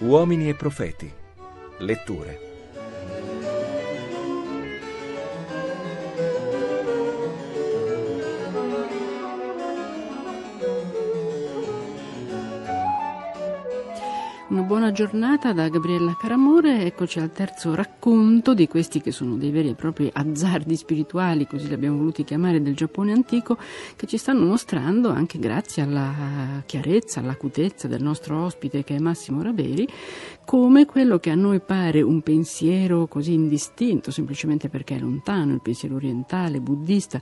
Uomini e profeti. Letture. giornata da Gabriella Caramore, eccoci al terzo racconto di questi che sono dei veri e propri azzardi spirituali, così li abbiamo voluti chiamare, del Giappone antico, che ci stanno mostrando anche grazie alla chiarezza, all'acutezza del nostro ospite che è Massimo Raberi, come quello che a noi pare un pensiero così indistinto, semplicemente perché è lontano, il pensiero orientale, buddista,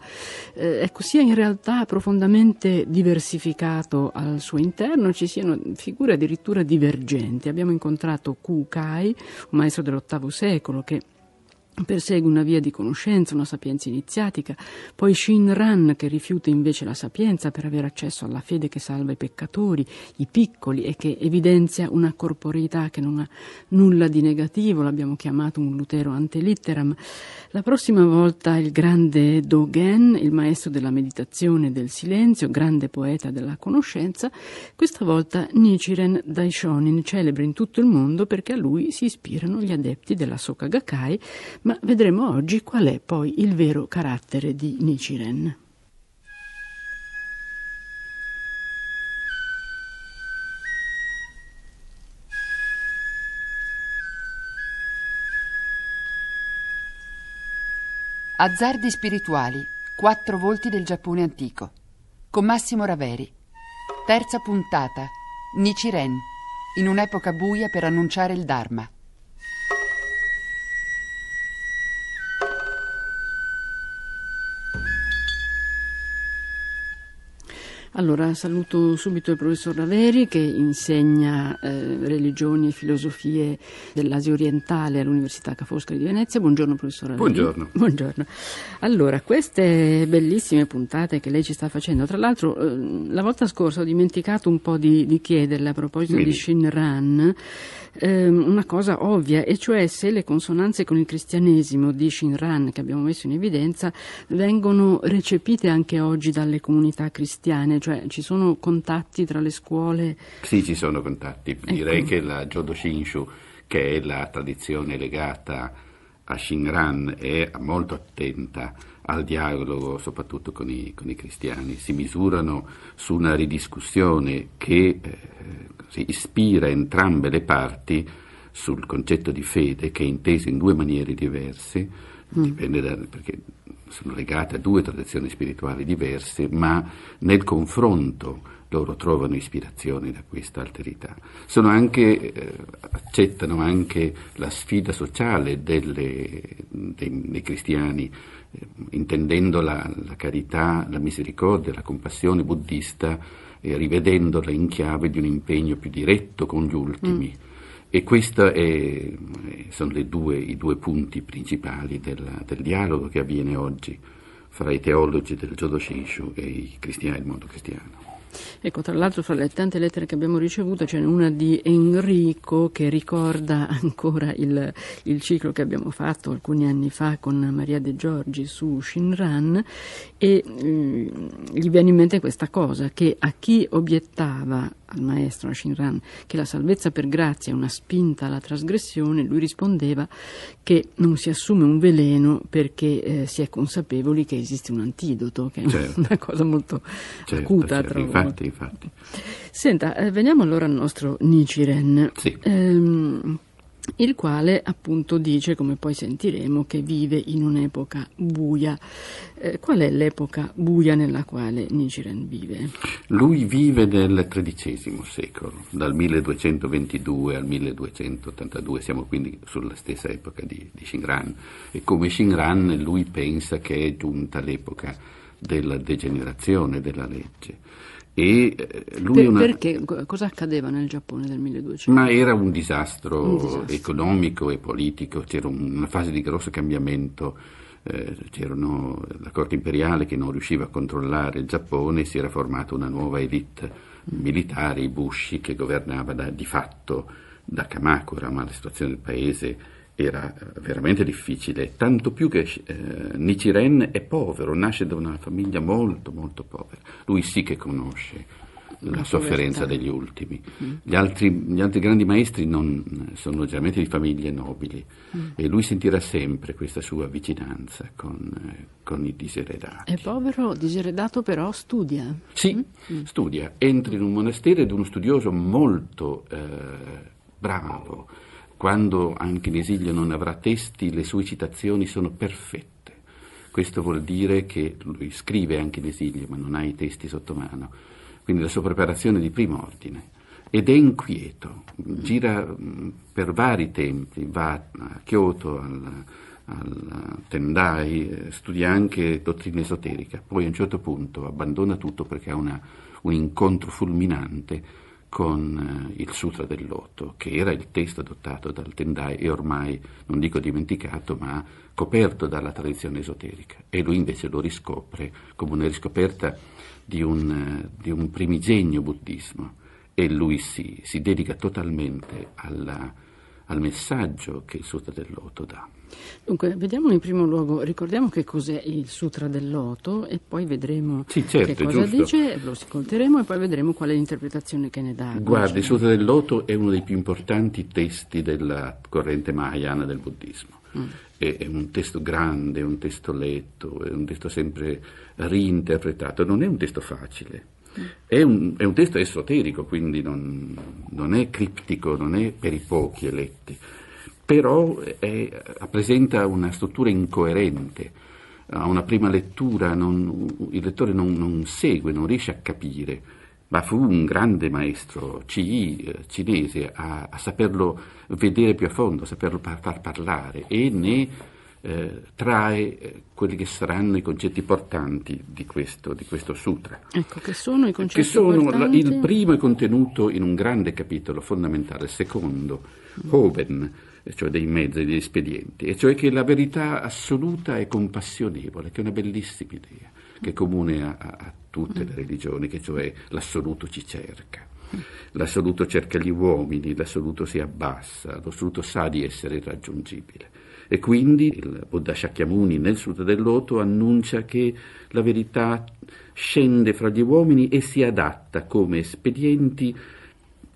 eh, ecco, sia in realtà profondamente diversificato al suo interno, ci siano figure addirittura divergenti abbiamo incontrato Ku Kai, un maestro dell'VIII secolo che Persegue una via di conoscenza, una sapienza iniziatica, poi Shinran che rifiuta invece la sapienza per avere accesso alla fede che salva i peccatori, i piccoli e che evidenzia una corporeità che non ha nulla di negativo, l'abbiamo chiamato un Lutero antelitteram. La prossima volta il grande Dogen, il maestro della meditazione e del silenzio, grande poeta della conoscenza, questa volta Nichiren Daishonin, celebre in tutto il mondo perché a lui si ispirano gli adepti della Soka Gakkai, ma vedremo oggi qual è poi il vero carattere di Nichiren. Azzardi spirituali, quattro volti del Giappone antico. Con Massimo Raveri. Terza puntata. Nichiren, in un'epoca buia per annunciare il Dharma. Allora, saluto subito il professor Raveri che insegna eh, religioni e filosofie dell'Asia orientale all'Università Ca' Foscari di Venezia. Buongiorno professor Raveri. Buongiorno. Buongiorno. Allora, queste bellissime puntate che lei ci sta facendo, tra l'altro eh, la volta scorsa ho dimenticato un po' di, di chiederle a proposito Mini. di Shinran eh, una cosa ovvia, e cioè se le consonanze con il cristianesimo di Shinran che abbiamo messo in evidenza vengono recepite anche oggi dalle comunità cristiane, cioè ci sono contatti tra le scuole? Sì, ci sono contatti. Ecco. Direi che la Jodo Shinshu, che è la tradizione legata a Shinran, è molto attenta al dialogo, soprattutto con i, con i cristiani. Si misurano su una ridiscussione che... Eh, si ispira entrambe le parti sul concetto di fede che è inteso in due maniere diverse, mm. dipende da, perché sono legate a due tradizioni spirituali diverse, ma nel confronto loro trovano ispirazione da questa alterità. Anche, eh, accettano anche la sfida sociale delle, dei, dei, cristiani, eh, intendendo la, la carità, la misericordia, la compassione buddista e rivedendola in chiave di un impegno più diretto con gli ultimi. Mm. E questi sono due, i due punti principali della, del dialogo che avviene oggi fra i teologi del Jodo Jodoshishu e i cristiani, il mondo cristiano. Ecco, tra l'altro fra le tante lettere che abbiamo ricevuto ce n'è una di Enrico che ricorda ancora il, il ciclo che abbiamo fatto alcuni anni fa con Maria De Giorgi su Shinran e eh, gli viene in mente questa cosa, che a chi obiettava al maestro, a Shinran, che la salvezza per grazia è una spinta alla trasgressione, lui rispondeva che non si assume un veleno perché eh, si è consapevoli che esiste un antidoto, che è una certo. cosa molto certo, acuta. Certo. Tra infatti, infatti. Senta, eh, veniamo allora al nostro Nichiren. Sì. Ehm, il quale appunto dice, come poi sentiremo, che vive in un'epoca buia. Eh, qual è l'epoca buia nella quale Nichiren vive? Lui vive nel XIII secolo, dal 1222 al 1282, siamo quindi sulla stessa epoca di, di Shinran e come Shinran lui pensa che è giunta l'epoca della degenerazione della legge e eh, lui per, una... Perché? Cosa accadeva nel Giappone del 1200? Ma era un disastro, un disastro. economico e politico, c'era una fase di grosso cambiamento, eh, c'era la corte imperiale che non riusciva a controllare il Giappone, si era formata una nuova elite militare, i Bushi, che governava da, di fatto da Kamakura, ma la situazione del paese era eh, veramente difficile, tanto più che eh, Nichiren è povero, nasce da una famiglia molto molto povera. Lui sì che conosce la, la sofferenza degli ultimi. Mm. Gli, altri, gli, altri, grandi maestri non, eh, sono generalmente di famiglie nobili mm. e lui sentirà sempre questa sua vicinanza con, eh, con i diseredati. È povero, diseredato però studia. Sì, mm? mm. studia, entra in un monastero ed è uno studioso molto eh, bravo quando anche in esilio non avrà testi, le sue citazioni sono perfette. Questo vuol dire che lui scrive anche in esilio, ma non ha i testi sotto mano. Quindi la sua preparazione è di primo ordine. Ed è inquieto, gira mm, per vari tempi, va a Kyoto, al, al Tendai, eh, studia anche dottrina esoterica, poi a un certo punto abbandona tutto perché ha una, un incontro fulminante con eh, il Sutra del Loto, che era il testo adottato dal Tendai e ormai, non dico dimenticato, ma coperto dalla tradizione esoterica. E lui invece lo riscopre come una riscoperta di un, eh, di un primigegno buddismo. E lui si, si dedica totalmente alla, al messaggio che il Sutra del Loto dà. Dunque, vediamo in primo luogo, ricordiamo che cos'è il Sutra del Loto e poi vedremo sì, certo, che cosa giusto. dice, lo ascolteremo e poi vedremo qual è l'interpretazione che ne dà. Guarda, il cioè, Sutra del Loto è uno dei più importanti testi della corrente Mahayana del buddismo. Mm. È, è, un testo grande, è un testo letto, è un testo sempre reinterpretato, non è un testo facile. Mm. È un, è un testo esoterico, quindi non, non è criptico, non è per i pochi eletti però è, eh, presenta una struttura incoerente. A una prima lettura non, il lettore non, non, segue, non riesce a capire, ma fu un grande maestro ci, eh, cinese a, a, saperlo vedere più a fondo, a saperlo par- far parlare e ne eh, trae eh, quelli che saranno i concetti portanti di questo, di questo sutra. Ecco, che sono i concetti che sono portanti? Il primo è contenuto in un grande capitolo fondamentale, il secondo, Hoven cioè dei mezzi, degli espedienti, e cioè che la verità assoluta è compassionevole, che è una bellissima idea, che è comune a, a tutte le religioni, che cioè l'assoluto ci cerca. L'assoluto cerca gli uomini, l'assoluto si abbassa, l'assoluto sa di essere irraggiungibile. E quindi il Buddha Shakyamuni nel Sutta del Loto annuncia che la verità scende fra gli uomini e si adatta come espedienti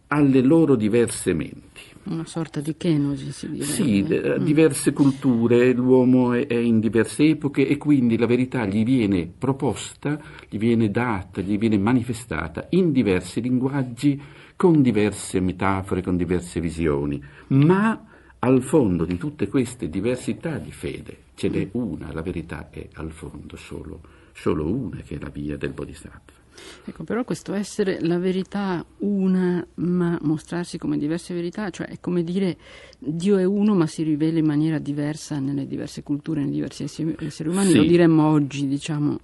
alle loro diverse menti. Una sorta di kenosi, si dice. Sì, d- eh, mm. diverse culture, l'uomo è, è, in diverse epoche e quindi la verità gli viene proposta, gli viene data, gli viene manifestata in diversi linguaggi, con diverse metafore, con diverse visioni. Ma al fondo di tutte queste diversità di fede ce n'è una, la verità è al fondo solo, solo una che è la via del Bodhisattva. Ecco, però questo essere la verità una mostrarsi come diverse verità, cioè è come dire Dio è uno ma si rivela in maniera diversa nelle diverse culture, nei diversi esseri, umani, sì. lo diremmo oggi, diciamo.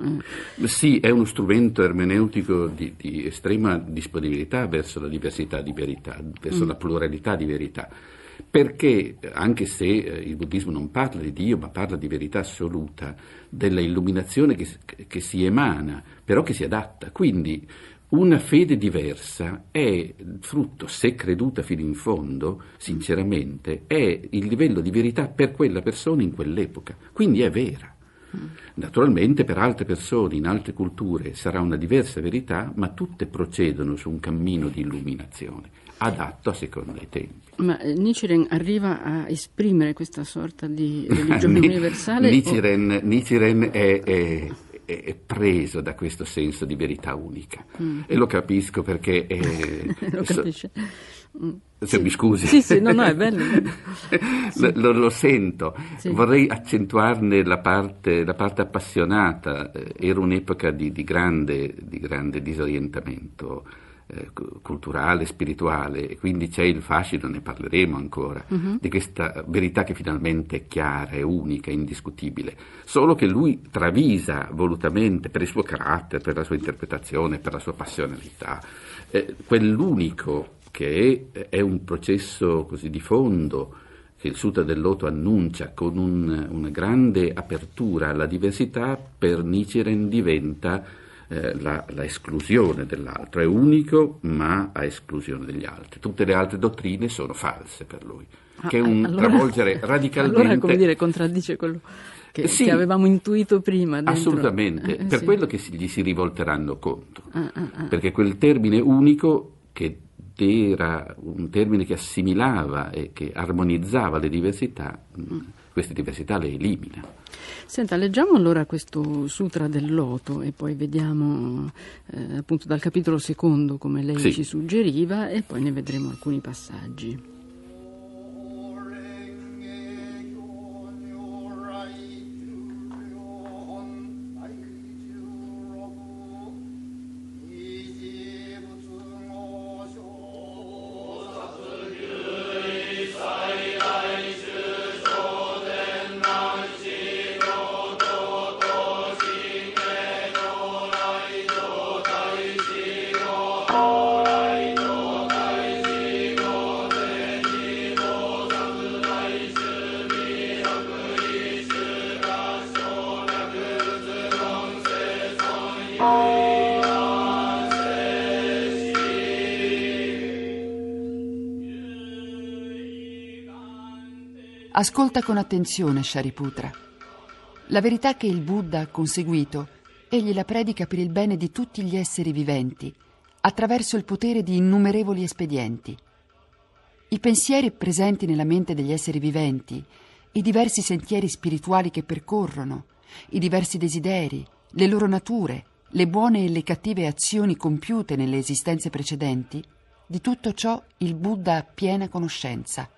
Eh. Sì, è uno strumento ermeneutico di, di estrema disponibilità verso la diversità di verità, verso mm. la pluralità di verità perché anche se eh, il buddismo non parla di Dio, ma parla di verità assoluta, della illuminazione che, che si emana, però che si adatta. Quindi una fede diversa è frutto, se creduta fino in fondo, sinceramente, è il livello di verità per quella persona in quell'epoca, quindi è vera. Mm. Naturalmente per altre persone in altre culture sarà una diversa verità, ma tutte procedono su un cammino di illuminazione, adatto a seconda dei tempi. Ma eh, Nichiren arriva a esprimere questa sorta di religione universale? Nichiren, o... Nichiren è, è è, preso da questo senso di verità unica. Mm. E lo capisco perché... Eh, lo capisce. Mm. Se sì. mi scusi. Sì, sì, no, no, è bello. sì. lo, lo, sento. Sì. Vorrei accentuarne la parte, la parte, appassionata. Eh, era un'epoca di, di, grande, di grande, disorientamento eh, culturale, spirituale, e quindi c'è il fascino, ne parleremo ancora, uh-huh. di questa verità che finalmente è chiara, è unica, indiscutibile, solo che lui travisa volutamente per il suo carattere, per la sua interpretazione, per la sua passionalità, eh, quell'unico che è, è un processo così di fondo, che il Sutta del Loto annuncia con un, una grande apertura alla diversità, per Nichiren diventa eh, la, la, esclusione dell'altro, è unico ma a esclusione degli altri. Tutte le altre dottrine sono false per lui, ah, che è un eh, allora, travolgere radicalmente... Allora, come dire, contraddice quello che, sì, che avevamo intuito prima. Dentro. Assolutamente, eh, per sì. quello che si, gli si rivolteranno contro, ah, ah, ah. perché quel termine unico che era un termine che assimilava e che armonizzava le diversità, mm. mm queste diversità le elimina. Senta, leggiamo allora questo sutra del loto e poi vediamo eh, appunto dal capitolo secondo come lei sì. ci suggeriva e poi ne vedremo alcuni passaggi. Ascolta con attenzione Shariputra. La verità che il Buddha ha conseguito, egli la predica per il bene di tutti gli esseri viventi, attraverso il potere di innumerevoli espedienti. I pensieri presenti nella mente degli esseri viventi, i diversi sentieri spirituali che percorrono, i diversi desideri, le loro nature, le buone e le cattive azioni compiute nelle esistenze precedenti, di tutto ciò il Buddha ha piena conoscenza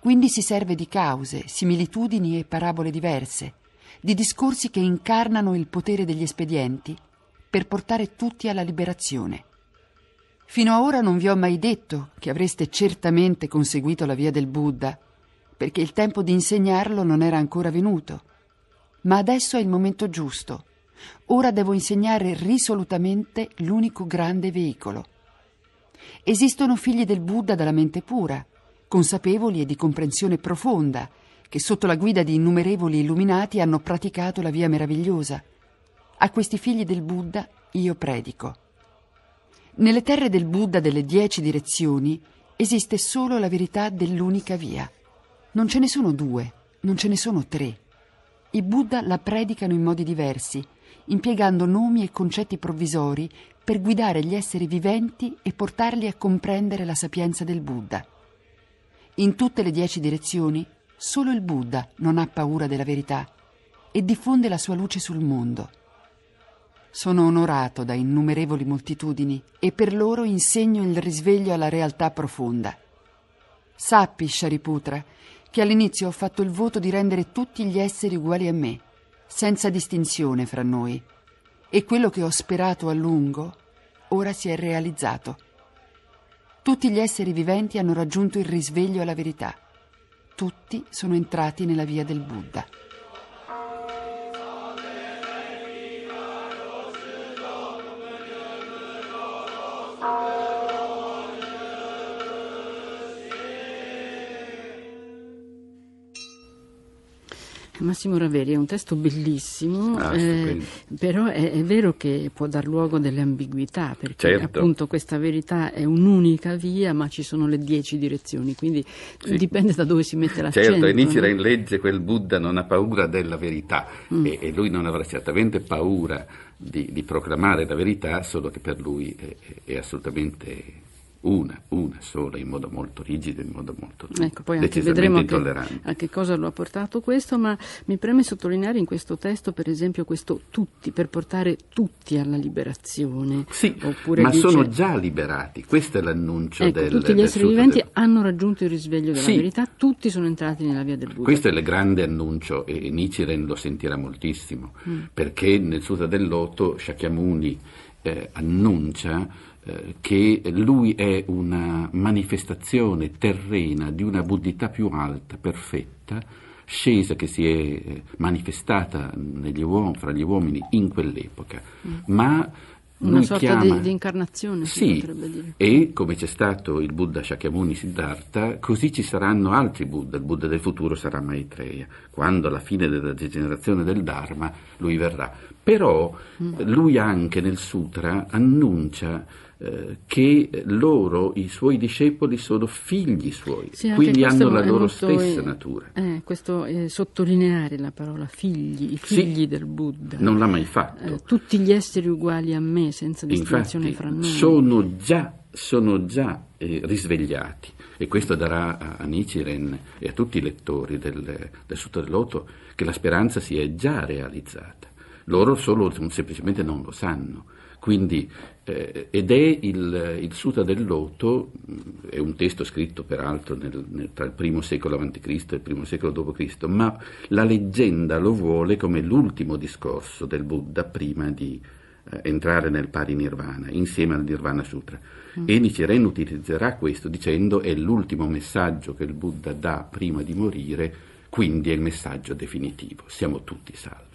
quindi si serve di cause, similitudini e parabole diverse, di discorsi che incarnano il potere degli espedienti per portare tutti alla liberazione. Fino a ora non vi ho mai detto che avreste certamente conseguito la via del Buddha, perché il tempo di insegnarlo non era ancora venuto. Ma adesso è il momento giusto. Ora devo insegnare risolutamente l'unico grande veicolo. Esistono figli del Buddha dalla mente pura, consapevoli e di comprensione profonda, che sotto la guida di innumerevoli illuminati hanno praticato la via meravigliosa. A questi figli del Buddha io predico. Nelle terre del Buddha delle dieci direzioni esiste solo la verità dell'unica via. Non ce ne sono due, non ce ne sono tre. I Buddha la predicano in modi diversi, impiegando nomi e concetti provvisori per guidare gli esseri viventi e portarli a comprendere la sapienza del Buddha. In tutte le dieci direzioni, solo il Buddha non ha paura della verità e diffonde la sua luce sul mondo. Sono onorato da innumerevoli moltitudini e per loro insegno il risveglio alla realtà profonda. Sappi, Shariputra, che all'inizio ho fatto il voto di rendere tutti gli esseri uguali a me, senza distinzione fra noi, e quello che ho sperato a lungo ora si è realizzato. Tutti gli esseri viventi hanno raggiunto il risveglio alla verità. Tutti sono entrati nella via del Buddha. Massimo Raveri è un testo bellissimo, ah, eh, però è, è, vero che può dar luogo a delle ambiguità, perché certo. appunto questa verità è un'unica via, ma ci sono le dieci direzioni, quindi sì. dipende da dove si mette la Certo, e Nietzsche no? in legge quel Buddha non ha paura della verità mm. e, e, lui non avrà certamente paura di, di, proclamare la verità, solo che per lui è, è assolutamente una, una sola, in modo molto rigido, in modo molto ecco, poi anche vedremo anche, a che cosa lo ha portato questo, ma mi preme sottolineare in questo testo, per esempio, questo tutti, per portare tutti alla liberazione. Sì, Oppure ma dice, sono già liberati, questo è l'annuncio ecco, del... Tutti gli esseri viventi del... hanno raggiunto il risveglio della sì. verità, tutti sono entrati nella via del Buddha. Questo è il grande annuncio e Nichiren lo sentirà moltissimo, mm. perché nel Sutta del Loto Shakyamuni eh, annuncia eh, che lui è una manifestazione terrena di una buddhità più alta, perfetta, scesa che si è eh, manifestata uom- fra gli uomini in quell'epoca, mm. ma una sorta chiama, di, di, incarnazione, sì, si potrebbe dire. E come c'è stato il Buddha Shakyamuni Siddhartha, così ci saranno altri Buddha. Il Buddha del futuro sarà Maitreya, quando alla fine della degenerazione del Dharma lui verrà. Però mm. lui anche nel Sutra annuncia eh, che loro, i suoi discepoli, sono figli suoi, sì, quindi hanno la loro stessa natura. Eh, questo è sottolineare la parola figli, i figli sì, del Buddha. Non l'ha mai fatto. Eh, tutti gli esseri uguali a me, senza distinzione Infatti, fra noi. Sono già, sono già eh, risvegliati e questo darà a, Nichiren e a tutti i lettori del, del Sutta del che la speranza si è già realizzata. Loro solo semplicemente non lo sanno quindi, eh, ed è il, il Sutta del Loto, mm, è un testo scritto peraltro nel, nel, tra il primo secolo a.C. e il primo secolo d.C., ma la leggenda lo vuole come l'ultimo discorso del Buddha prima di eh, entrare nel pari nirvana, insieme al Nirvana Sutra. Mm. E Nichiren utilizzerà questo dicendo è l'ultimo messaggio che il Buddha dà prima di morire, quindi è il messaggio definitivo, siamo tutti salvi.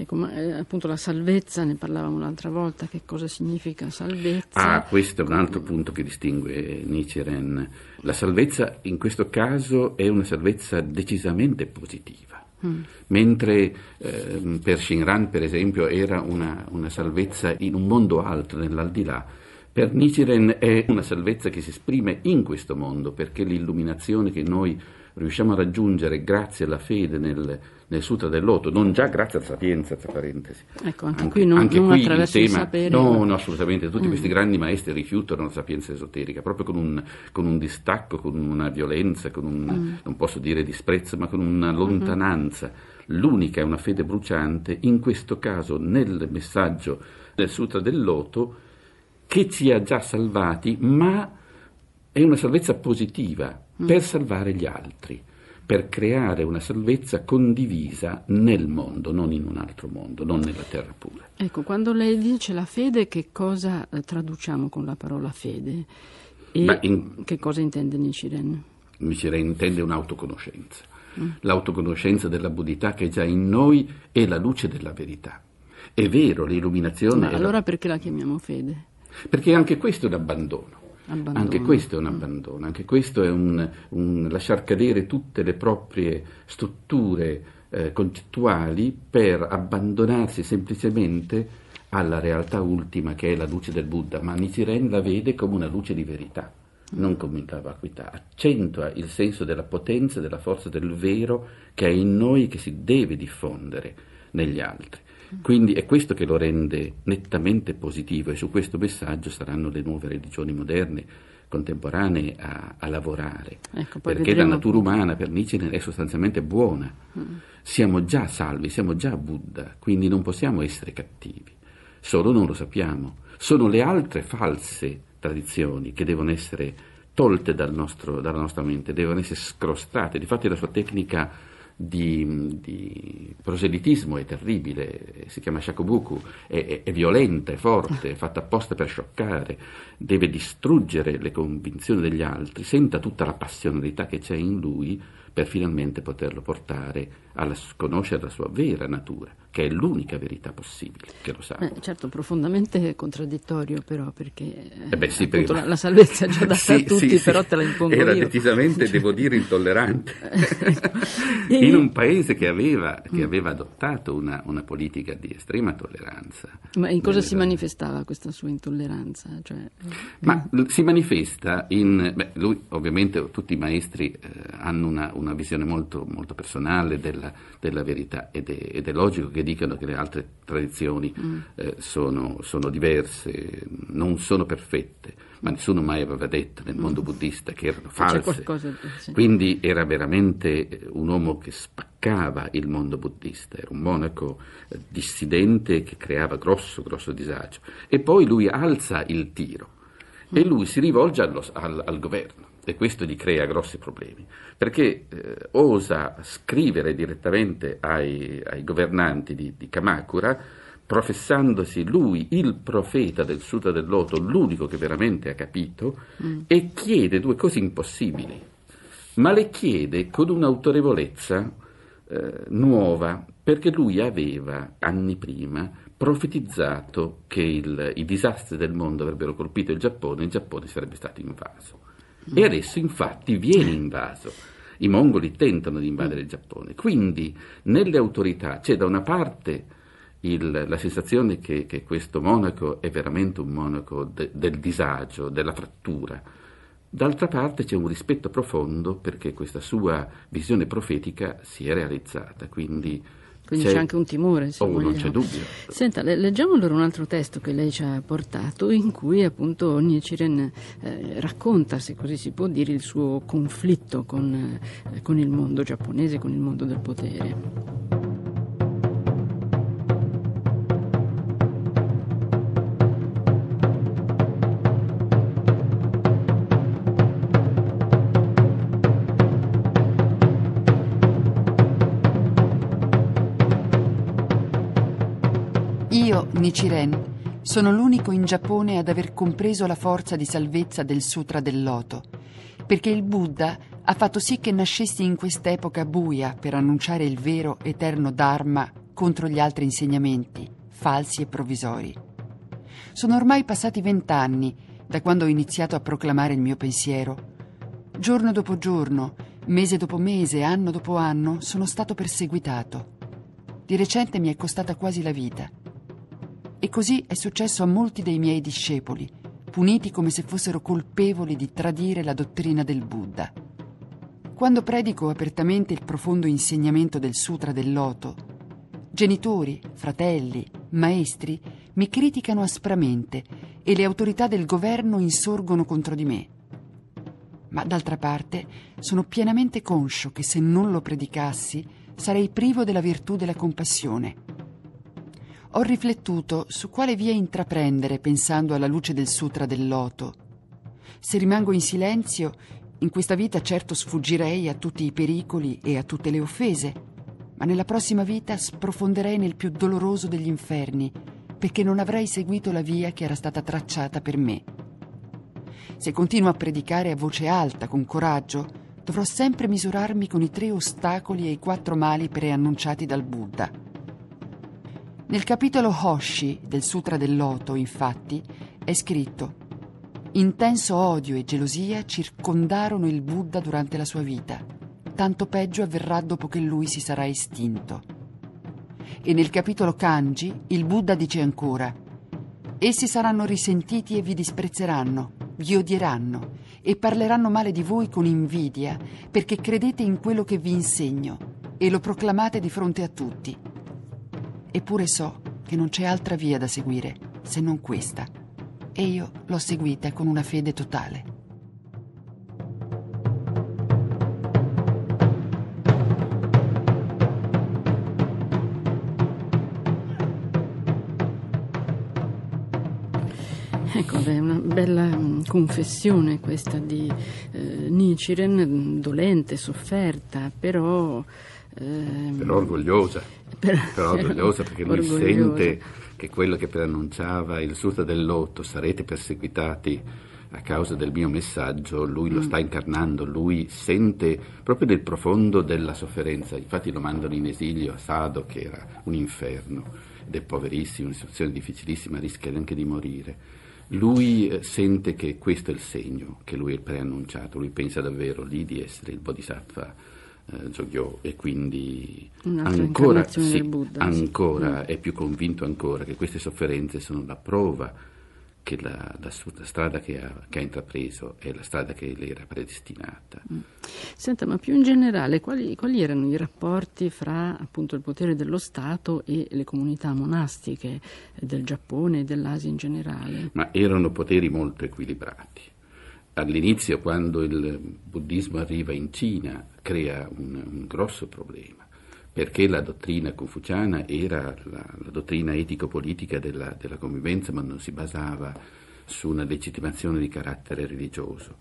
Ecco, eh, appunto la salvezza, ne parlavamo l'altra volta, che cosa significa salvezza? Ah, questo è un altro punto che distingue Nietzsche e Ren. La salvezza in questo caso è una salvezza decisamente positiva, mm. mentre eh, per Shinran, per esempio, era una, una, salvezza in un mondo altro, nell'aldilà. Per Nichiren è una salvezza che si esprime in questo mondo, perché l'illuminazione che noi riusciamo a raggiungere grazie alla fede nel, nel Sutra del Loto, non già grazie alla sapienza, tra parentesi. Ecco, anche, anche qui non, anche non qui attraverso il, tema, il sapere. No, no, assolutamente, tutti mm. questi grandi maestri rifiutano la sapienza esoterica, proprio con un, con un distacco, con una violenza, con un, mm. non posso dire disprezzo, ma con una lontananza. Mm-hmm. L'unica è una fede bruciante, in questo caso nel messaggio del Sutra del Loto, che ci ha già salvati, ma è una salvezza positiva, per salvare gli altri, per creare una salvezza condivisa nel mondo, non in un altro mondo, non nella terra pura. Ecco, quando lei dice la fede, che cosa eh, traduciamo con la parola fede? E in, che cosa intende Nichiren? Nichiren intende un'autoconoscenza, mm. l'autoconoscenza della buddhità che è già in noi è la luce della verità. È vero, l'illuminazione... Ma allora la... perché la chiamiamo fede? Perché anche questo è un abbandono abbandono. Anche questo è un abbandono, anche questo è un, un lasciar cadere tutte le proprie strutture eh, concettuali per abbandonarsi semplicemente alla realtà ultima che è la luce del Buddha, ma Nichiren la vede come una luce di verità, non come vacuità, accentua il senso della potenza, della forza del vero che è in noi che si deve diffondere negli altri. Quindi è questo che lo rende nettamente positivo e su questo messaggio saranno le nuove religioni moderne contemporanee a, a lavorare, ecco, perché vedremo... la natura umana per Nietzsche è sostanzialmente buona, mm. siamo già salvi, siamo già Buddha, quindi non possiamo essere cattivi, solo non lo sappiamo, sono le altre false tradizioni che devono essere tolte dal nostro, dalla nostra mente, devono essere scrostate, difatti la sua tecnica di, di proselitismo è terribile, si chiama Shakobuku, è, è, è violenta, è forte, è fatta apposta per scioccare, deve distruggere le convinzioni degli altri, senta tutta la passionalità che c'è in lui per finalmente poterlo portare a conoscere la sua vera natura, che è l'unica verità possibile, che lo sa. Eh, certo, profondamente contraddittorio però, perché eh beh, sì, eh, appunto, per... la, la, salvezza è già data sì, a tutti, sì, però te la impongo Era io. decisamente, devo dire, intollerante. In un paese che aveva, che aveva adottato una, una, politica di estrema tolleranza. Ma in cosa si manifestava questa sua intolleranza? Cioè... Ma eh. si manifesta in... Beh, lui, ovviamente, tutti i maestri eh, hanno una una visione molto, molto personale della, della verità ed è, ed è, logico che dicano che le altre tradizioni mm. eh, sono, sono, diverse, non sono perfette, ma nessuno mai aveva detto nel mm. mondo buddista che erano false. Qualcosa, sì. Quindi era veramente eh, un uomo che spaccava il mondo buddista, era un monaco eh, dissidente che creava grosso, grosso disagio. E poi lui alza il tiro mm. e lui si rivolge allo, al, al governo e questo gli crea grossi problemi, perché eh, osa scrivere direttamente ai, ai governanti di, di, Kamakura, professandosi lui il profeta del Sutta del Loto, l'unico che veramente ha capito, mm. e chiede due cose impossibili, ma le chiede con un'autorevolezza eh, nuova, perché lui aveva anni prima profetizzato che il, i disastri del mondo avrebbero colpito il Giappone e il Giappone sarebbe stato invaso e adesso infatti viene invaso. I mongoli tentano di invadere il Giappone. Quindi nelle autorità c'è da una parte il, la sensazione che, che, questo monaco è veramente un monaco de, del disagio, della frattura. D'altra parte c'è un rispetto profondo perché questa sua visione profetica si è realizzata. Quindi quindi c'è, c'è anche un timore. Se oh, non c'è dubbio. Senta, le, leggiamo allora un altro testo che lei ci ha portato, in cui appunto Nichiren eh, racconta, se così si può dire, il suo conflitto con, eh, con il mondo giapponese, con il mondo del potere. Nichiren sono l'unico in Giappone ad aver compreso la forza di salvezza del Sutra del Loto, perché il Buddha ha fatto sì che nascessi in quest'epoca buia per annunciare il vero eterno Dharma contro gli altri insegnamenti, falsi e provvisori. Sono ormai passati vent'anni da quando ho iniziato a proclamare il mio pensiero. Giorno dopo giorno, mese dopo mese, anno dopo anno, sono stato perseguitato. Di recente mi è costata quasi la vita e così è successo a molti dei miei discepoli, puniti come se fossero colpevoli di tradire la dottrina del Buddha. Quando predico apertamente il profondo insegnamento del Sutra del Loto, genitori, fratelli, maestri mi criticano aspramente e le autorità del governo insorgono contro di me. Ma d'altra parte sono pienamente conscio che se non lo predicassi sarei privo della virtù della compassione ho riflettuto su quale via intraprendere pensando alla luce del sutra del loto. Se rimango in silenzio, in questa vita certo sfuggirei a tutti i pericoli e a tutte le offese, ma nella prossima vita sprofonderei nel più doloroso degli inferni, perché non avrei seguito la via che era stata tracciata per me. Se continuo a predicare a voce alta, con coraggio, dovrò sempre misurarmi con i tre ostacoli e i quattro mali preannunciati dal Buddha nel capitolo Hoshi del Sutra del Loto, infatti, è scritto Intenso odio e gelosia circondarono il Buddha durante la sua vita. Tanto peggio avverrà dopo che lui si sarà estinto. E nel capitolo Kanji il Buddha dice ancora Essi saranno risentiti e vi disprezzeranno, vi odieranno e parleranno male di voi con invidia perché credete in quello che vi insegno e lo proclamate di fronte a tutti Eppure so che non c'è altra via da seguire se non questa. E io l'ho seguita con una fede totale. Ecco, è una bella mm, confessione questa di eh, Nichiren, mm, dolente, sofferta, però Ehm, però orgogliosa, però, orgogliosa perché lui orgogliosa. sente che quello che preannunciava il Sutta del Lotto, sarete perseguitati a causa del mio messaggio, lui mm. lo sta incarnando, lui sente proprio nel profondo della sofferenza, infatti lo mandano in esilio a Sado che era un inferno ed è poverissimo, una situazione difficilissima, rischia anche di morire. Lui eh, sente che questo è il segno che lui è preannunciato, lui pensa davvero lì di essere il bodhisattva Zogyo eh, e quindi ancora, sì, Buddha, ancora sì. Mm. è più convinto ancora che queste sofferenze sono la prova che la, la, la strada che ha, che ha, intrapreso è la strada che le era predestinata. Mm. Senta, ma più in generale, quali, quali erano i rapporti fra appunto, il potere dello Stato e le comunità monastiche del Giappone e dell'Asia in generale? Ma erano poteri molto equilibrati all'inizio quando il buddismo arriva in Cina crea un, un grosso problema perché la dottrina confuciana era la, la dottrina etico-politica della, della, convivenza, ma non si basava su una legittimazione di carattere religioso.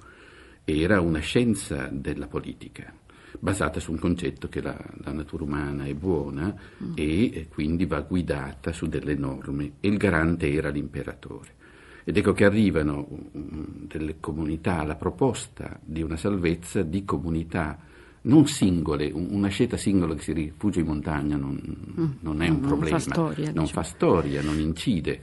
Era una scienza della politica, basata su un concetto che la, la natura umana è buona mm. e, e quindi va guidata su delle norme, e il garante era l'imperatore. Ed ecco che arrivano mm, mm, delle comunità alla proposta di una salvezza di comunità non singole, una scelta singola che si rifugia in montagna non, mm. non è un non problema, fa storia, non diciamo. fa storia, non incide,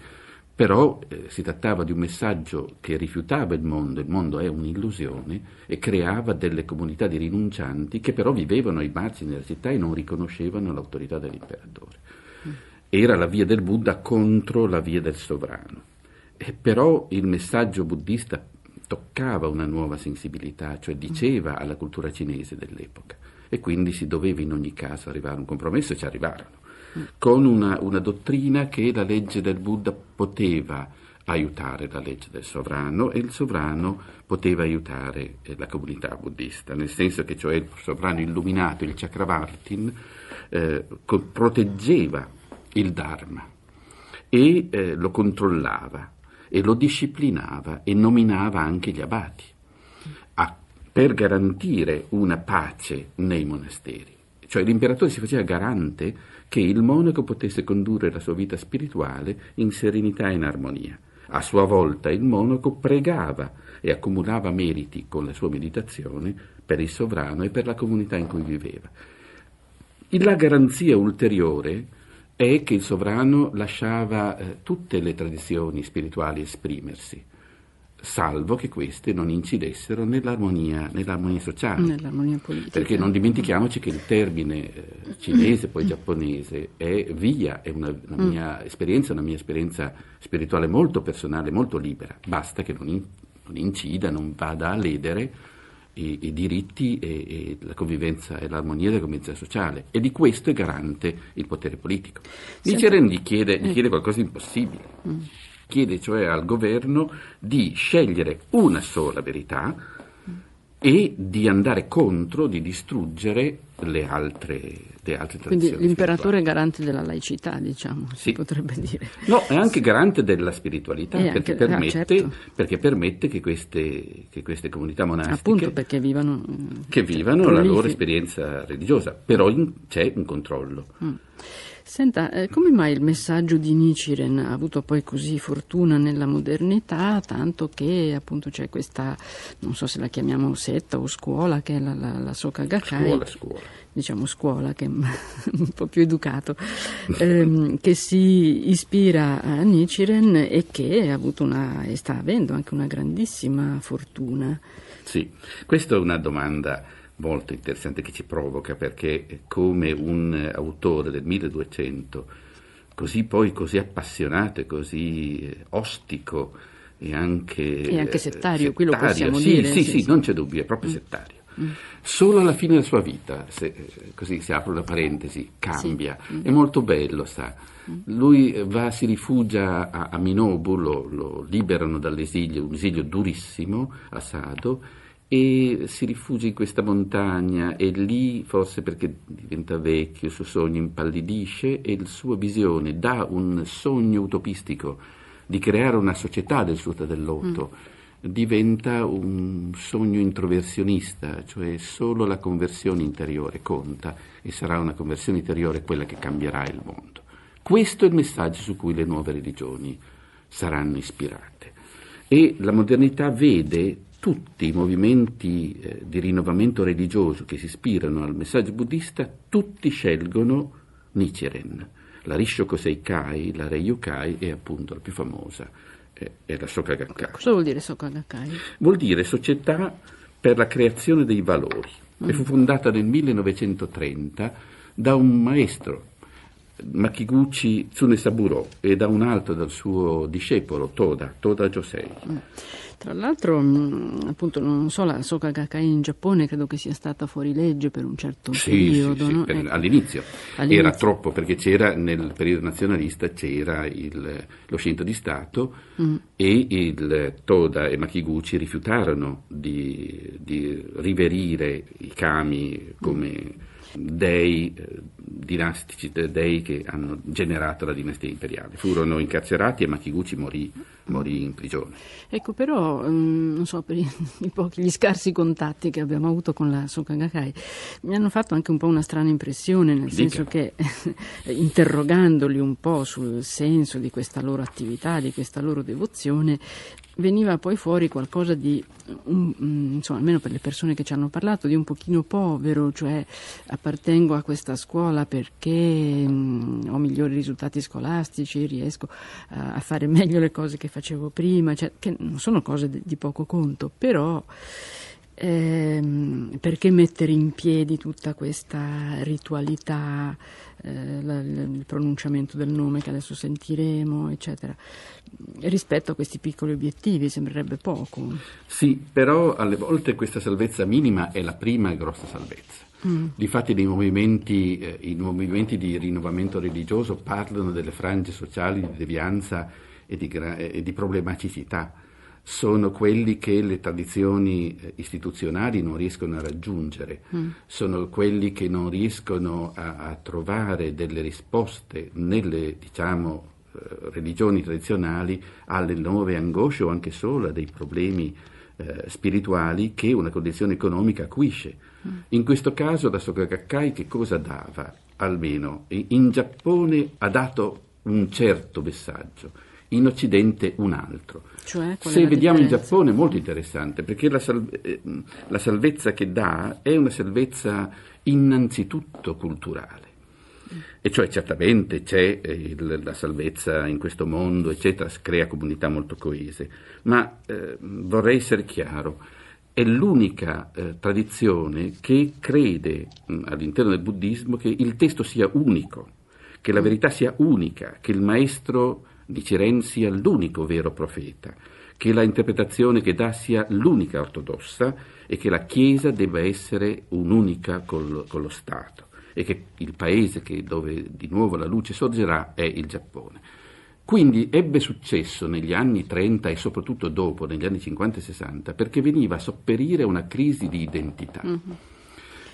però eh, si trattava di un messaggio che rifiutava il mondo, il mondo è un'illusione e creava delle comunità di rinuncianti che però vivevano ai margini della città e non riconoscevano l'autorità dell'imperatore. Era la via del Buddha contro la via del sovrano. E eh, però il messaggio buddista toccava una nuova sensibilità, cioè diceva alla cultura cinese dell'epoca e quindi si doveva in ogni caso arrivare a un compromesso e ci arrivarono, con una, una dottrina che la legge del Buddha poteva aiutare la legge del sovrano e il sovrano poteva aiutare eh, la comunità buddista, nel senso che cioè il sovrano illuminato, il Chakravartin, eh, proteggeva il Dharma e eh, lo controllava e lo disciplinava e nominava anche gli abati a, per garantire una pace nei monasteri. Cioè l'imperatore si faceva garante che il monaco potesse condurre la sua vita spirituale in serenità e in armonia. A sua volta il monaco pregava e accumulava meriti con la sua meditazione per il sovrano e per la comunità in cui viveva. La garanzia ulteriore è che il sovrano lasciava eh, tutte le tradizioni spirituali esprimersi, salvo che queste non incidessero nell'armonia, nell'armonia sociale. Nell'armonia Perché non dimentichiamoci che il termine eh, cinese, poi giapponese, è via, è una, una mia mm. esperienza, una mia esperienza spirituale molto personale, molto libera. Basta che non, in, non incida, non vada a ledere i, i diritti e, e, la convivenza e l'armonia della convivenza sociale e di questo è garante il potere politico. Niceren gli chiede, gli eh. chiede qualcosa di impossibile, mm. chiede cioè al governo di scegliere una sola verità mm. e di andare contro, di distruggere le altre, le altre Quindi l'imperatore è garante della laicità, diciamo, sì. si potrebbe dire. No, è anche garante della spiritualità, perché, anche, permette, ah, certo. perché, permette, che queste, che queste, comunità monastiche... Appunto, perché vivano... Che vivano prolifi. Cioè, la loro esperienza religiosa, però in, c'è un controllo. Mm. Senta, eh, come mai il messaggio di Nichiren ha avuto poi così fortuna nella modernità, tanto che appunto c'è questa, non so se la chiamiamo setta o scuola, che è la, la, la Soka Gakkai, scuola, scuola. diciamo scuola, che è un po' più educato, ehm, che si ispira a Nichiren e che ha avuto una, e sta avendo anche una grandissima fortuna. Sì, questa è una domanda molto interessante che ci provoca perché come un autore del 1200, così poi così appassionato e così eh, ostico e anche, e anche settario, eh, settario, qui lo possiamo sì, dire. Sì, sì, sì, non c'è dubbio, è proprio mm. settario. Mm. Solo alla fine della sua vita, se, eh, così si apre una parentesi, cambia. Sì. Mm. È molto bello, sa. Mm. Lui va, si rifugia a, a Minobu, lo, lo liberano dall'esilio, un esilio durissimo a Sado, e si rifugia in questa montagna e lì, forse perché diventa vecchio, il suo sogno impallidisce e la sua visione da un sogno utopistico di creare una società del suo tradellotto. Mm diventa un sogno introversionista, cioè solo la conversione interiore conta e sarà una conversione interiore quella che cambierà il mondo. Questo è il messaggio su cui le nuove religioni saranno ispirate. E la modernità vede tutti i movimenti eh, di rinnovamento religioso che si ispirano al messaggio buddista, tutti scelgono Nichiren. La Rishoko Seikai, la Reiyukai è appunto la più famosa, eh, è la Soka Cosa vuol dire Soka Vuol dire società per la creazione dei valori mm. e fu mm. fondata nel 1930 da un maestro Makiguchi Tsunesaburo e da un altro dal suo discepolo Toda, Toda Josei. Mm. Tra l'altro, mm, appunto, non so, la Soka Gakkai in Giappone credo che sia stata fuori legge per un certo sì, periodo. Sì, no? sì, per, eh, all'inizio. all'inizio. era troppo perché c'era nel periodo nazionalista c'era il, lo scinto di Stato mm. e il Toda e Makiguchi rifiutarono di, di riverire i kami come. Mm dei eh, dinastici, dei che hanno generato la dinastia imperiale. Furono incarcerati e Makiguchi morì, morì in prigione. Ecco, però, mm, non so, per i, pochi, gli scarsi contatti che abbiamo avuto con la Sokagakai, mi hanno fatto anche un po' una strana impressione, nel Dica. senso che interrogandoli un po' sul senso di questa loro attività, di questa loro devozione, veniva poi fuori qualcosa di, um, insomma, almeno per le persone che ci hanno parlato, di un pochino povero, cioè appartengo a questa scuola perché um, ho migliori risultati scolastici, riesco uh, a fare meglio le cose che facevo prima, cioè, che non sono cose di, di poco conto, però ehm, perché mettere in piedi tutta questa ritualità? eh, la, il pronunciamento del nome che adesso sentiremo, eccetera. Rispetto a questi piccoli obiettivi sembrerebbe poco. Sì, però alle volte questa salvezza minima è la prima grossa salvezza. Mm. Difatti dei movimenti, eh, i movimenti di rinnovamento religioso parlano delle frange sociali di devianza e di, gra- e di problematicità sono quelli che le tradizioni eh, istituzionali non riescono a raggiungere, mm. sono quelli che non riescono a, a trovare delle risposte nelle, diciamo, eh, religioni tradizionali alle nuove angosce o anche solo a dei problemi eh, spirituali che una condizione economica acuisce. Mm. In questo caso la Sokagakkai che cosa dava? Almeno in Giappone ha dato un certo messaggio in Occidente un altro. Cioè, Se vediamo in Giappone è molto interessante perché la, salve- eh, la salvezza che dà è una salvezza innanzitutto culturale. E cioè certamente c'è eh, il, la salvezza in questo mondo, eccetera, crea comunità molto coese, ma eh, vorrei essere chiaro, è l'unica eh, tradizione che crede mh, all'interno del buddismo che il testo sia unico, che la verità sia unica, che il maestro dice Renzi, sia l'unico vero profeta, che la interpretazione che dà sia l'unica ortodossa e che la Chiesa debba essere un'unica col, con lo Stato e che il paese che, dove di nuovo la luce sorgerà è il Giappone. Quindi ebbe successo negli anni 30 e soprattutto dopo, negli anni 50 e 60, perché veniva a sopperire una crisi di identità. Mm-hmm.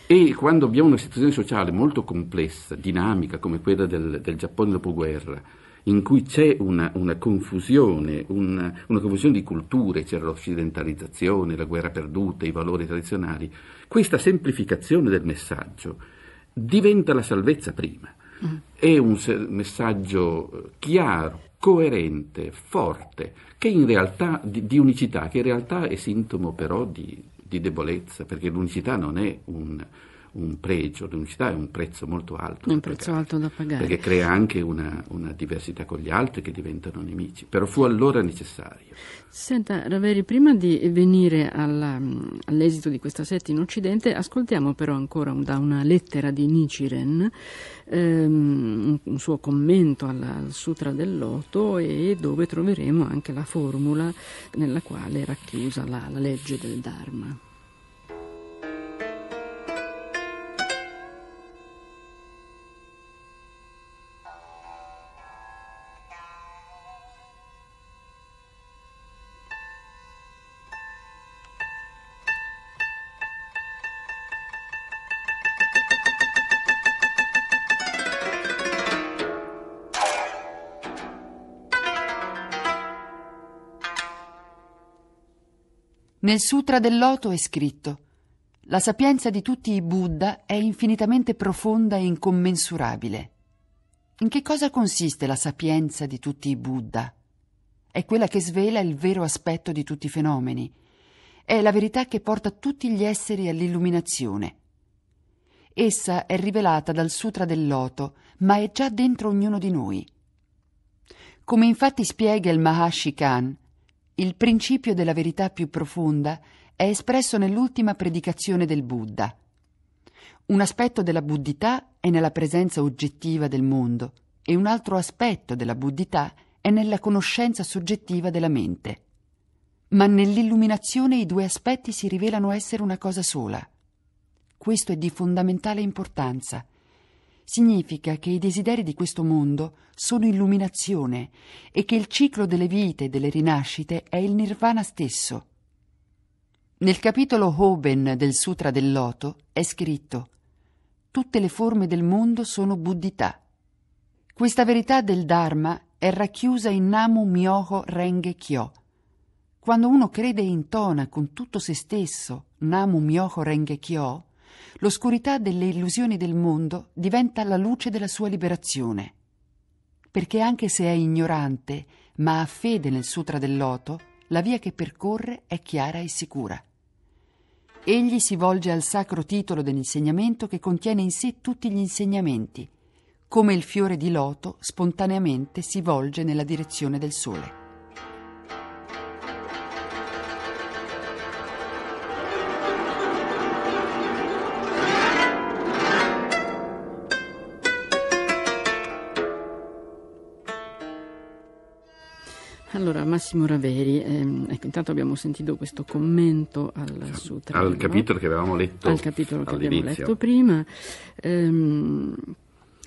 E quando abbiamo una situazione sociale molto complessa, dinamica, come quella del, del Giappone dopoguerra, in cui c'è una, una confusione, una, una, confusione di culture, c'era l'occidentalizzazione, la guerra perduta, i valori tradizionali, questa semplificazione del messaggio diventa la salvezza prima. Mm. È un messaggio eh, chiaro, coerente, forte, che in realtà di, di, unicità, che in realtà è sintomo però di, di debolezza, perché l'unicità non è un, un pregio, l'unicità è un prezzo molto alto. Un prezzo pagare, alto da pagare. Perché crea anche una, una, diversità con gli altri che diventano nemici, però fu allora necessario. Senta, Raveri, prima di venire alla, mm, all'esito di questa setta in Occidente, ascoltiamo però ancora un, da una lettera di Nichiren, ehm, un, suo commento alla, al Sutra del Loto e dove troveremo anche la formula nella quale è racchiusa la, la legge del Dharma. Nel Sutra del Loto è scritto La sapienza di tutti i Buddha è infinitamente profonda e incommensurabile. In che cosa consiste la sapienza di tutti i Buddha? È quella che svela il vero aspetto di tutti i fenomeni. È la verità che porta tutti gli esseri all'illuminazione. Essa è rivelata dal Sutra del Loto, ma è già dentro ognuno di noi. Come infatti spiega il Mahashi Khan, il principio della verità più profonda è espresso nell'ultima predicazione del Buddha. Un aspetto della buddità è nella presenza oggettiva del mondo e un altro aspetto della buddità è nella conoscenza soggettiva della mente. Ma nell'illuminazione i due aspetti si rivelano essere una cosa sola. Questo è di fondamentale importanza significa che i desideri di questo mondo sono illuminazione e che il ciclo delle vite e delle rinascite è il nirvana stesso. Nel capitolo Hoben del Sutra del Loto è scritto Tutte le forme del mondo sono buddhità. Questa verità del Dharma è racchiusa in Namu Myoho Renge Kyo. Quando uno crede e intona con tutto se stesso Namu Myoho Renge Kyo, l'oscurità delle illusioni del mondo diventa la luce della sua liberazione. Perché anche se è ignorante, ma ha fede nel Sutra del Loto, la via che percorre è chiara e sicura. Egli si volge al sacro titolo dell'insegnamento che contiene in sé tutti gli insegnamenti, come il fiore di loto spontaneamente si volge nella direzione del sole. Allora, Massimo Raveri, ehm, ecco, intanto abbiamo sentito questo commento al suo treno, Al capitolo che avevamo letto Al capitolo che abbiamo letto prima. Ehm,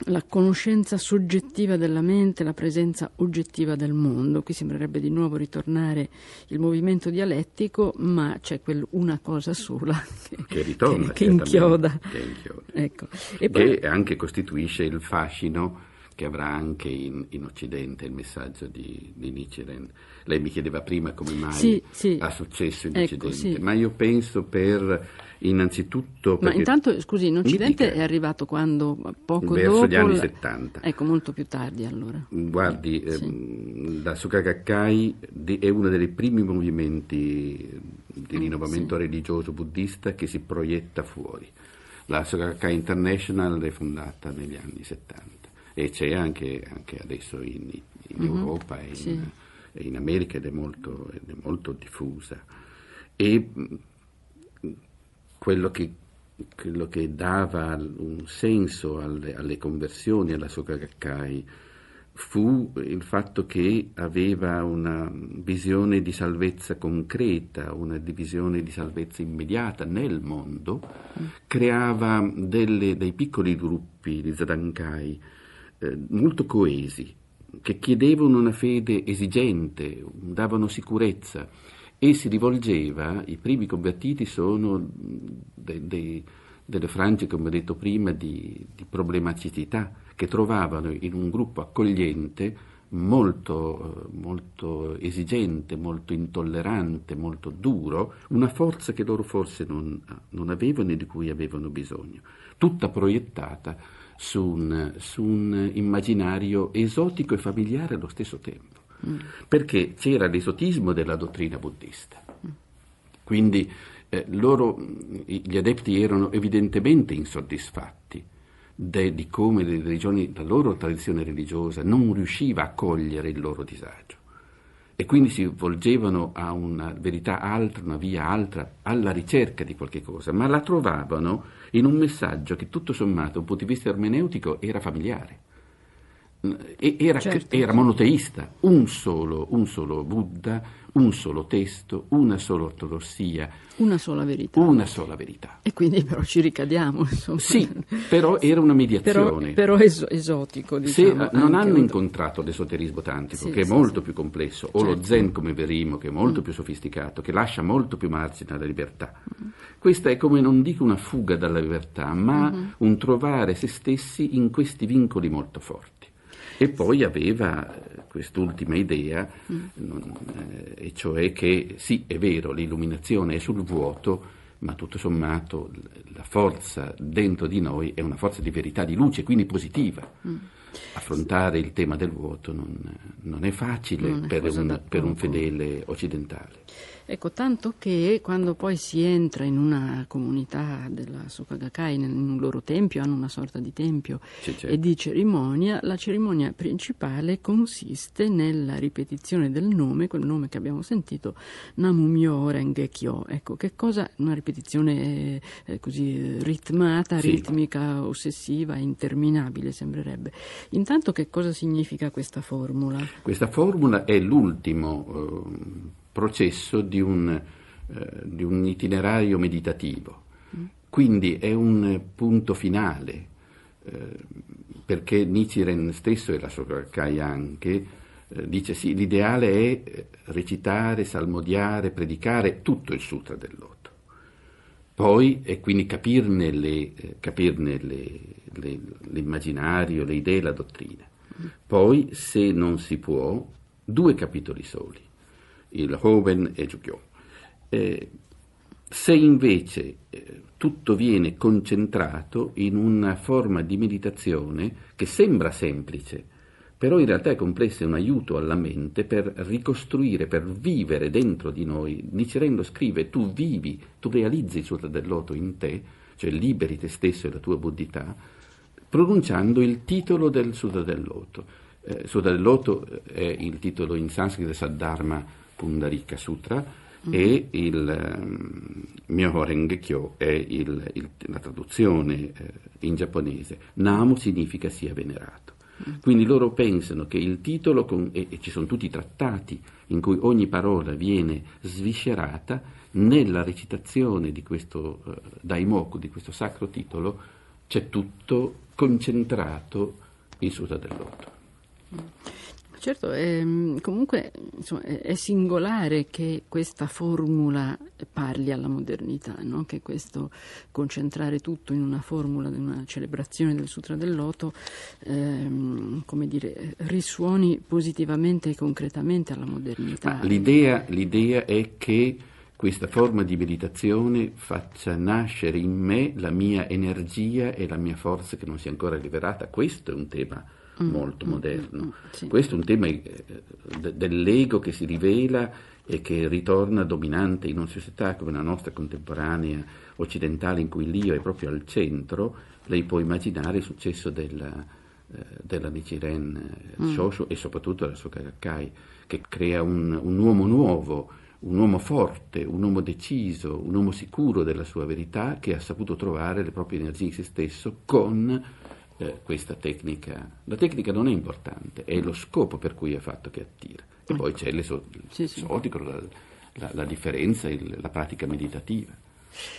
la conoscenza soggettiva della mente, la presenza oggettiva del mondo. Qui sembrerebbe di nuovo ritornare il movimento dialettico, ma c'è quel una cosa sola che, che ritorna, che, che inchioda. Che inchioda. Ecco. E poi, anche costituisce il fascino che avrà anche in, in Occidente il messaggio di, di, Nichiren. Lei mi chiedeva prima come mai sì, sì. ha successo in ecco, Occidente, sì. ma io penso per innanzitutto... Ma intanto, scusi, in Occidente è arrivato quando? Poco verso dopo? Verso gli anni 70. Ecco, molto più tardi allora. Guardi, eh, la ehm, Sukagakai è uno dei primi movimenti di ah, rinnovamento religioso buddista che si proietta fuori. La Sukagakai International è fondata negli anni 70 e c'è anche, anche adesso in, in mm-hmm. Europa e in, sì. in, America ed è molto, ed è molto diffusa. E mm, quello che, quello che, dava un senso alle, alle conversioni alla Sokagakai fu il fatto che aveva una visione di salvezza concreta, una divisione di salvezza immediata nel mondo, mm. creava delle, dei piccoli gruppi di Zadankai eh, molto coesi, che chiedevano una fede esigente, davano sicurezza e si rivolgeva, i primi convertiti sono de, de, delle frange, come ho detto prima, di, di problematicità, che trovavano in un gruppo accogliente molto, molto esigente, molto intollerante, molto duro, una forza che loro forse non, non avevano e di cui avevano bisogno, tutta proiettata su un, su un immaginario esotico e familiare allo stesso tempo, mm. perché c'era l'esotismo della dottrina buddista. Quindi eh, loro, gli adepti erano evidentemente insoddisfatti de, di come la loro tradizione religiosa non riusciva a cogliere il loro disagio e quindi si volgevano a una verità altra, una via altra, alla ricerca di qualche cosa, ma la trovavano in un messaggio che tutto sommato, da un punto di vista ermeneutico, era familiare. Era, certo. era monoteista, un solo, un solo Buddha, un solo testo, una sola ortodossia. Una sola verità. Una sola verità. E quindi però ci ricadiamo. Insomma. Sì, però era una mediazione. Però, però es- esotico. Diciamo, Se non hanno incontrato l'esoterismo tantico, sì, che è sì, molto sì. più complesso, o lo certo. zen come verimo, che è molto mm. più sofisticato, che lascia molto più margine alla libertà. Mm. Questa è come non dico una fuga dalla libertà, ma mm-hmm. un trovare se stessi in questi vincoli molto forti. E poi aveva quest'ultima idea, mm. Eh, e cioè che sì, è vero, l'illuminazione è sul vuoto, ma tutto sommato la forza dentro di noi è una forza di verità, di luce, quindi positiva. Mm. Affrontare il tema del vuoto non, non è facile non è per, un, per un fedele occidentale. Ecco, tanto che quando poi si entra in una comunità della Sokagakai, in un loro tempio, hanno una sorta di tempio c'è, c'è. Certo. e di cerimonia, la cerimonia principale consiste nella ripetizione del nome, quel nome che abbiamo sentito, Namumyo Rengekyo. Ecco, che cosa? Una ripetizione eh, eh, così eh, ritmata, sì. ritmica, ossessiva, interminabile sembrerebbe. Intanto che cosa significa questa formula? Questa formula è l'ultimo... Eh processo di un, eh, di un itinerario meditativo. Quindi è un punto finale, eh, perché Nichiren stesso e la Sokakai anche eh, dice sì, l'ideale è eh, recitare, salmodiare, predicare tutto il sutra del loto. Poi, e quindi capirne, le, eh, capirne le, le, l'immaginario, le idee, la dottrina. Poi, se non si può, due capitoli soli il Hoven e Giugiò. Eh, se invece eh, tutto viene concentrato in una forma di meditazione che sembra semplice, però in realtà è complessa, è un aiuto alla mente per ricostruire, per vivere dentro di noi. Nicerendo scrive, tu vivi, tu realizzi il suo Loto in te, cioè liberi te stesso e la tua buddhità, pronunciando il titolo del Sutta del Loto. Eh, Sutta del Loto eh, è il titolo in sanscrito Saddharma Pundarika Sutra e il um, ehm, Myoho Rengekyo è il, il, la traduzione eh, in giapponese. Namo significa sia venerato. Mm. Quindi loro pensano che il titolo, con, e, e ci sono tutti i trattati in cui ogni parola viene sviscerata, nella recitazione di questo eh, Daimoku, di questo sacro titolo, c'è tutto concentrato in Sutta del Lotto. Mm. Certo, ehm, comunque insomma, è singolare che questa formula parli alla modernità, no? che questo concentrare tutto in una formula, in una celebrazione del Sutra del Loto, ehm, come dire, risuoni positivamente e concretamente alla modernità. L'idea, l'idea è che questa forma di meditazione faccia nascere in me la mia energia e la mia forza che non si è ancora liberata. Questo è un tema Mm, molto mm, moderno. Mm, sì. Questo è un tema eh, dell'ego che si rivela e che ritorna dominante in una società come la nostra contemporanea occidentale in cui l'io è proprio al centro, lei può immaginare il successo eh, della, della Nichiren Shoshu eh, mm. e soprattutto della sua Karakai, che crea un, un, uomo nuovo, un uomo forte, un uomo deciso, un uomo sicuro della sua verità, che ha saputo trovare le proprie energie in se stesso con eh, questa tecnica. La tecnica non è importante, è lo scopo per cui è fatto che attira. E poi ecco. c'è l'esotico, la, la, la differenza, il, la pratica meditativa.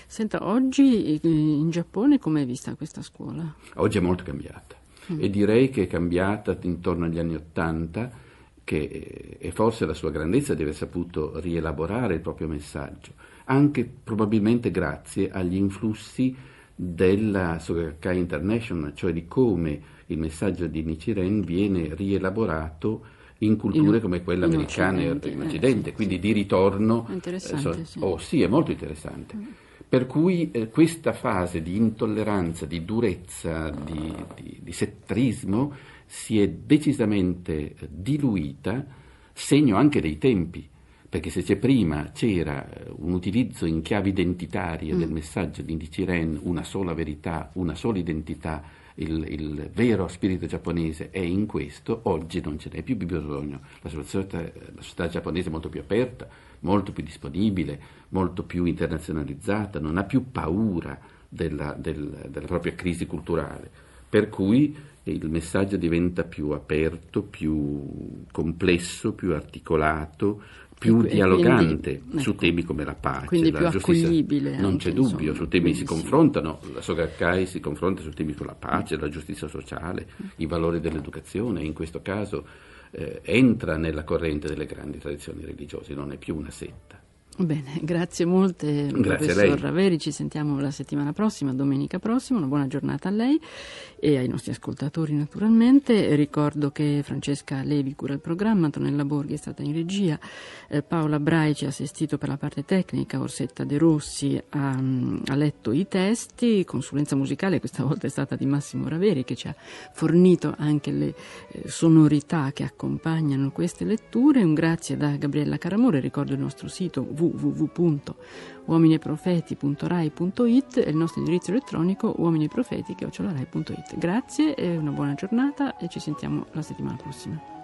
Senta, oggi in Giappone com'è vista questa scuola? Oggi è molto cambiata mm. e direi che è cambiata intorno agli anni Ottanta che, eh, e forse la sua grandezza di aver saputo rielaborare il proprio messaggio, anche probabilmente grazie agli influssi della Sorakai International, cioè di come il messaggio di Nichiren viene rielaborato in culture in, come quella americana e in eh, Occidente, eh, quindi sì. di ritorno. Eh, interessante, eh, so, sì. Oh, sì, è molto interessante. Mm. Per cui eh, questa fase di intolleranza, di durezza, di, di, di settrismo si è decisamente eh, diluita, segno anche dei tempi perché se prima c'era eh, un utilizzo in chiave identitaria mm. del messaggio di Nichiren, una sola verità, una sola identità, il, il, vero spirito giapponese è in questo, oggi non ce n'è più bisogno. La società, la società, giapponese è molto più aperta, molto più disponibile, molto più internazionalizzata, non ha più paura della, del, della propria crisi culturale. Per cui il messaggio diventa più aperto, più complesso, più articolato, più e dialogante quindi, su ecco, temi come la pace, la giustizia. Non c'è insomma, dubbio, su temi si sì. confrontano, la Sogakai si confronta su temi sulla pace, la giustizia sociale, mm. i valori dell'educazione, in questo caso eh, entra nella corrente delle grandi tradizioni religiose, non è più una setta. Bene, grazie molte grazie professor Raveri, ci sentiamo la settimana prossima, domenica prossima, una buona giornata a lei e ai nostri ascoltatori naturalmente. Ricordo che Francesca Levi cura il programma, Antonella Borghi è stata in regia, eh, Paola Brai ci ha assistito per la parte tecnica, Orsetta De Rossi ha, mm, ha, letto i testi, consulenza musicale questa volta è stata di Massimo Raveri che ci ha fornito anche le eh, sonorità che accompagnano queste letture. Un grazie da Gabriella Caramore, ricordo il nostro sito www www.uominiprofeti.rai.it e il nostro indirizzo elettronico uominiprofeti.it. Grazie e una buona giornata e ci sentiamo la settimana prossima.